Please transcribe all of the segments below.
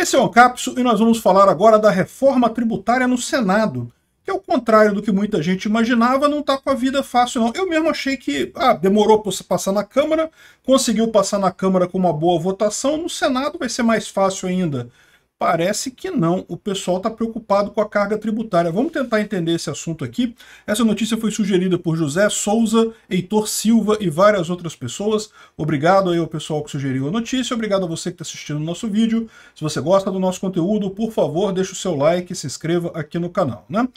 Esse é o Ancapso e nós vamos falar agora da reforma tributária no Senado, que ao contrário do que muita gente imaginava, não está com a vida fácil não. Eu mesmo achei que ah, demorou para passar na Câmara, conseguiu passar na Câmara com uma boa votação, no Senado vai ser mais fácil ainda. Parece que não. O pessoal está preocupado com a carga tributária. Vamos tentar entender esse assunto aqui. Essa notícia foi sugerida por José Souza, Heitor Silva e várias outras pessoas. Obrigado aí ao pessoal que sugeriu a notícia. Obrigado a você que está assistindo o nosso vídeo. Se você gosta do nosso conteúdo, por favor, deixe o seu like e se inscreva aqui no canal. Né?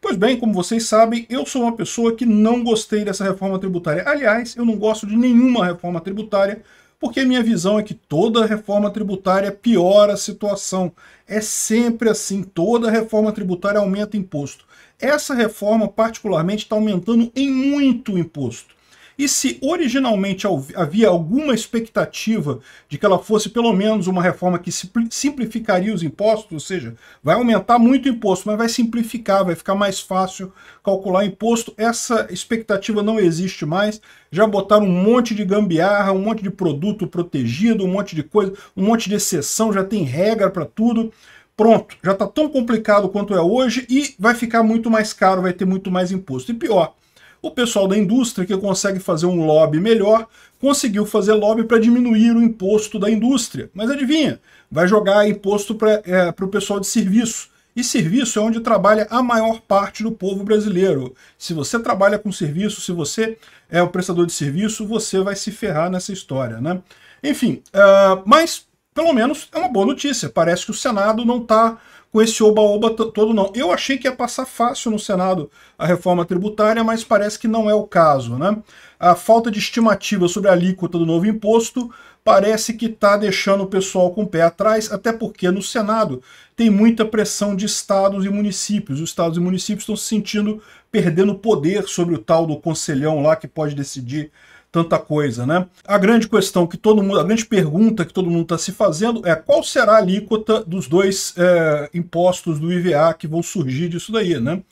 Pois bem, como vocês sabem, eu sou uma pessoa que não gostei dessa reforma tributária. Aliás, eu não gosto de nenhuma reforma tributária, porque minha visão é que toda reforma tributária piora a situação. É sempre assim, toda reforma tributária aumenta imposto. Essa reforma, particularmente, está aumentando em muito imposto. E se originalmente havia alguma expectativa de que ela fosse pelo menos uma reforma que simplificaria os impostos, ou seja, vai aumentar muito o imposto, mas vai simplificar, vai ficar mais fácil calcular imposto, essa expectativa não existe mais. Já botaram um monte de gambiarra, um monte de produto protegido, um monte de coisa, um monte de exceção, já tem regra para tudo pronto, já está tão complicado quanto é hoje e vai ficar muito mais caro, vai ter muito mais imposto. E pior, o pessoal da indústria que consegue fazer um lobby melhor conseguiu fazer lobby para diminuir o imposto da indústria. Mas adivinha, vai jogar imposto para é, o pessoal de serviço. E serviço é onde trabalha a maior parte do povo brasileiro. Se você trabalha com serviço, se você é o prestador de serviço, você vai se ferrar nessa história, né? Enfim, uh, mas pelo menos é uma boa notícia. Parece que o Senado não está com esse oba-oba todo não. Eu achei que ia passar fácil no Senado a reforma tributária, mas parece que não é o caso. Né? A falta de estimativa sobre a alíquota do novo imposto parece que está deixando o pessoal com o pé atrás, até porque no Senado tem muita pressão de estados e municípios. Os estados e municípios estão se sentindo perdendo poder sobre o tal do conselhão lá que pode decidir tanta coisa, né? A grande questão que todo mundo, a grande pergunta que todo mundo está se fazendo é qual será a alíquota dos dois é, impostos do IVA que vão surgir disso daí, né?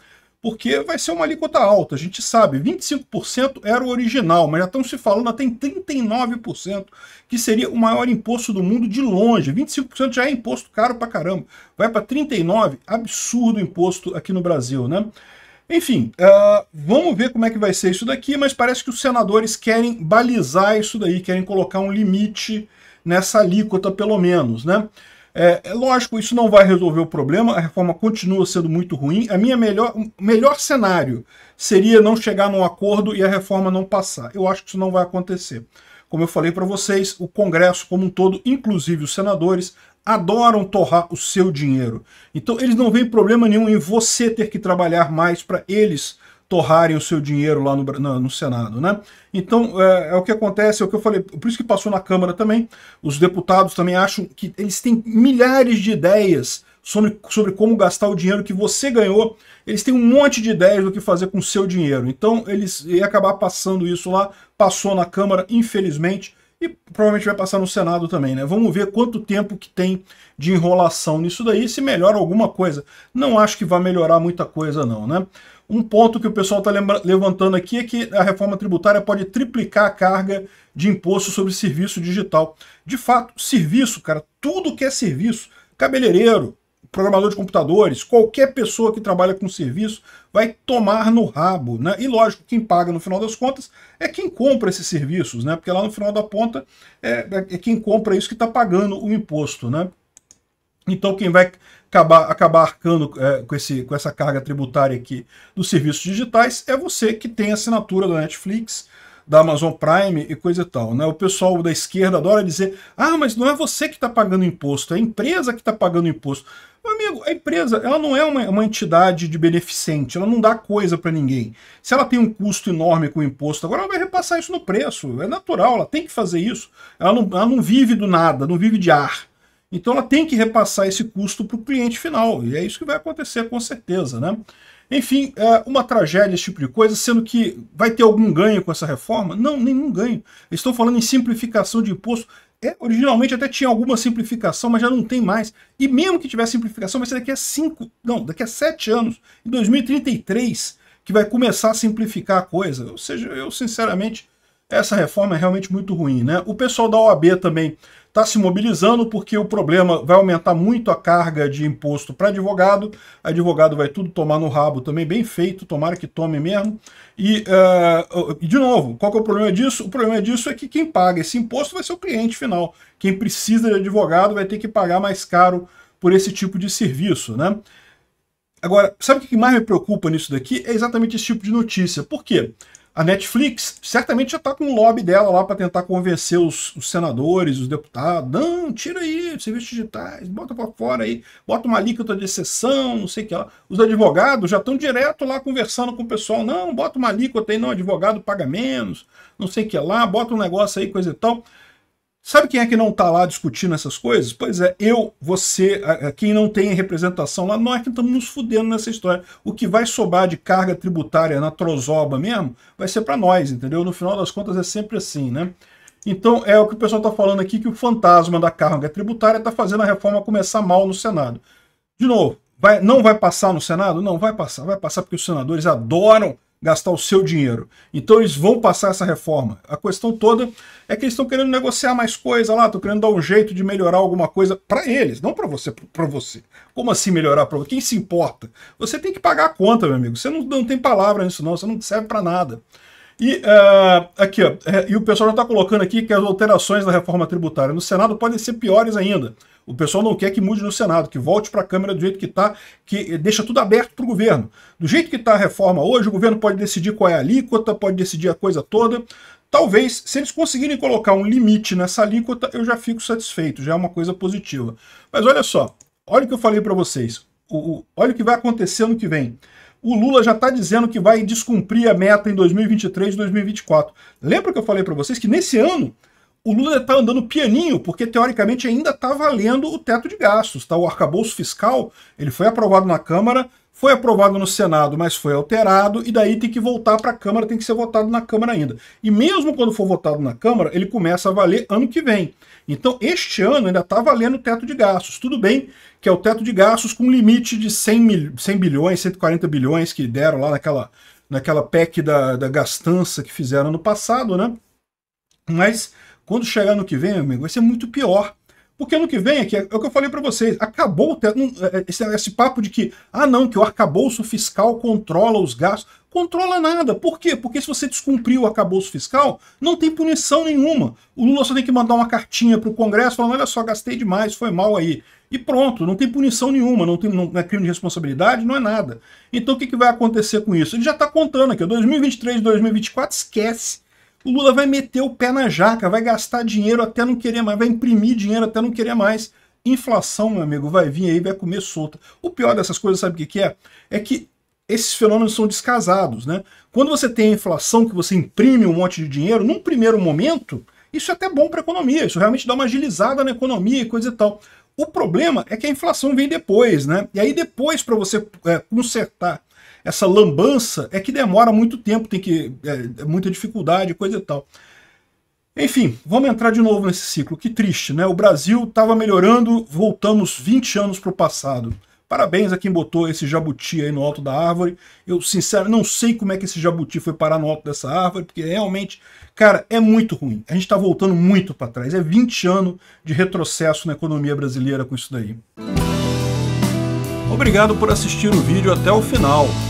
Porque vai ser uma alíquota alta, a gente sabe, 25% era o original, mas já estão se falando até em 39%, que seria o maior imposto do mundo de longe. 25% já é imposto caro pra caramba. Vai para 39%, absurdo imposto aqui no Brasil, né? Enfim, uh, vamos ver como é que vai ser isso daqui, mas parece que os senadores querem balizar isso daí, querem colocar um limite nessa alíquota, pelo menos, né? É, é, lógico, isso não vai resolver o problema, a reforma continua sendo muito ruim. A minha melhor, melhor cenário seria não chegar num acordo e a reforma não passar. Eu acho que isso não vai acontecer. Como eu falei para vocês, o Congresso como um todo, inclusive os senadores, adoram torrar o seu dinheiro. Então eles não veem problema nenhum em você ter que trabalhar mais para eles torrarem o seu dinheiro lá no, no, no Senado. Né? Então é, é, o que acontece, é o que eu falei, por isso que passou na Câmara também, os deputados também acham que eles têm milhares de ideias sobre, sobre como gastar o dinheiro que você ganhou, eles têm um monte de ideias do que fazer com o seu dinheiro. Então eles iam acabar passando isso lá, passou na Câmara, infelizmente, e provavelmente vai passar no Senado também, né? Vamos ver quanto tempo que tem de enrolação nisso daí, se melhora alguma coisa. Não acho que vai melhorar muita coisa não, né? Um ponto que o pessoal está levantando aqui é que a reforma tributária pode triplicar a carga de imposto sobre serviço digital. De fato, serviço, cara, tudo que é serviço, cabeleireiro, programador de computadores, qualquer pessoa que trabalha com serviço vai tomar no rabo, né? E lógico, quem paga no final das contas é quem compra esses serviços, né? Porque lá no final da ponta é, é quem compra isso que está pagando o imposto, né? Então quem vai acabar, acabar arcando é, com, esse, com essa carga tributária aqui dos serviços digitais é você que tem assinatura da Netflix, da Amazon Prime e coisa e tal. Né? O pessoal da esquerda adora dizer: ah, mas não é você que está pagando imposto, é a empresa que está pagando imposto. Meu amigo, a empresa ela não é uma, uma entidade de beneficente, ela não dá coisa para ninguém. Se ela tem um custo enorme com o imposto, agora ela vai repassar isso no preço. É natural, ela tem que fazer isso. Ela não, ela não vive do nada, não vive de ar. Então ela tem que repassar esse custo para o cliente final. E é isso que vai acontecer com certeza, né? Enfim, é uma tragédia esse tipo de coisa, sendo que vai ter algum ganho com essa reforma? Não, nenhum ganho. Eles estão falando em simplificação de imposto. É, originalmente até tinha alguma simplificação, mas já não tem mais. E mesmo que tiver simplificação, vai ser daqui a cinco, não, daqui a sete anos, em 2033, que vai começar a simplificar a coisa. Ou seja, eu sinceramente essa reforma é realmente muito ruim, né? O pessoal da OAB também está se mobilizando porque o problema vai aumentar muito a carga de imposto para advogado. Advogado vai tudo tomar no rabo também, bem feito, tomara que tome mesmo. E, uh, de novo, qual que é o problema disso? O problema disso é que quem paga esse imposto vai ser o cliente final. Quem precisa de advogado vai ter que pagar mais caro por esse tipo de serviço, né? Agora, sabe o que mais me preocupa nisso daqui? É exatamente esse tipo de notícia. Por quê? A Netflix certamente já está com o lobby dela lá para tentar convencer os, os, senadores, os deputados. Não, tira aí serviços digitais, bota para fora aí, bota uma alíquota de exceção, não sei o que lá. Os advogados já estão direto lá conversando com o pessoal. Não, bota uma alíquota aí, não, advogado paga menos, não sei o que lá, bota um negócio aí, coisa e tal. Sabe quem é que não está lá discutindo essas coisas? Pois é, eu, você, quem não tem representação lá, nós é que estamos nos fudendo nessa história. O que vai sobrar de carga tributária na trozoba mesmo, vai ser para nós, entendeu? No final das contas é sempre assim, né? Então é o que o pessoal está falando aqui, que o fantasma da carga tributária está fazendo a reforma começar mal no Senado. De novo, vai, não vai passar no Senado? Não, vai passar, vai passar porque os senadores adoram gastar o seu dinheiro. Então eles vão passar essa reforma. A questão toda é que eles estão querendo negociar mais coisa lá, estão querendo dar um jeito de melhorar alguma coisa para eles, não para você, para você. Como assim melhorar para quem se importa? Você tem que pagar a conta, meu amigo. Você não, não tem palavra nisso não, você não serve para nada. E uh, aqui, ó, é, e o pessoal já está colocando aqui que as alterações da reforma tributária no Senado podem ser piores ainda. O pessoal não quer que mude no Senado, que volte para a Câmara do jeito que está, que deixa tudo aberto para o governo. Do jeito que está a reforma hoje, o governo pode decidir qual é a alíquota, pode decidir a coisa toda. Talvez, se eles conseguirem colocar um limite nessa alíquota, eu já fico satisfeito, já é uma coisa positiva. Mas olha só, olha o que eu falei para vocês. O, o, olha o que vai acontecer no que vem o Lula já está dizendo que vai descumprir a meta em 2023 e 2024. Lembra que eu falei para vocês que nesse ano o Lula está andando pianinho, porque teoricamente ainda está valendo o teto de gastos, tá? O arcabouço fiscal ele foi aprovado na Câmara foi aprovado no Senado, mas foi alterado, e daí tem que voltar para a Câmara, tem que ser votado na Câmara ainda. E mesmo quando for votado na Câmara, ele começa a valer ano que vem. Então, este ano ainda está valendo o teto de gastos. Tudo bem que é o teto de gastos com limite de 100, mil, 100 bilhões, 140 bilhões que deram lá naquela, naquela PEC da, da gastança que fizeram ano passado, né? Mas quando chegar no que vem, amigo, vai ser muito pior. Porque ano que vem, aqui é, o que eu falei para vocês, acabou é, esse, esse, papo de que, ah não, que o arcabouço fiscal controla os gastos. Controla nada. Por quê? Porque se você descumprir o arcabouço fiscal, não tem punição nenhuma. O Lula só tem que mandar uma cartinha para o Congresso falando, olha só, gastei demais, foi mal aí. E pronto, não tem punição nenhuma, não, tem, não é crime de responsabilidade, não é nada. Então o que, que vai acontecer com isso? Ele já está contando aqui, 2023, 2024, esquece o Lula vai meter o pé na jaca, vai gastar dinheiro até não querer mais, vai imprimir dinheiro até não querer mais. Inflação, meu amigo, vai vir aí, vai comer solta. O pior dessas coisas, sabe o que, que é? É que esses fenômenos são descasados, né? Quando você tem a inflação, que você imprime um monte de dinheiro, num primeiro momento, isso é até bom para a economia, isso realmente dá uma agilizada na economia e coisa e tal. O problema é que a inflação vem depois, né? E aí depois, para você é, consertar essa lambança é que demora muito tempo, tem que é, é, muita dificuldade, coisa e tal. Enfim, vamos entrar de novo nesse ciclo. Que triste, né? O Brasil estava melhorando, voltamos 20 anos para o passado. Parabéns a quem botou esse jabuti aí no alto da árvore. Eu, sincero, não sei como é que esse jabuti foi parar no alto dessa árvore, porque realmente, cara, é muito ruim. A gente está voltando muito para trás. É 20 anos de retrocesso na economia brasileira com isso daí. Obrigado por assistir o vídeo até o final.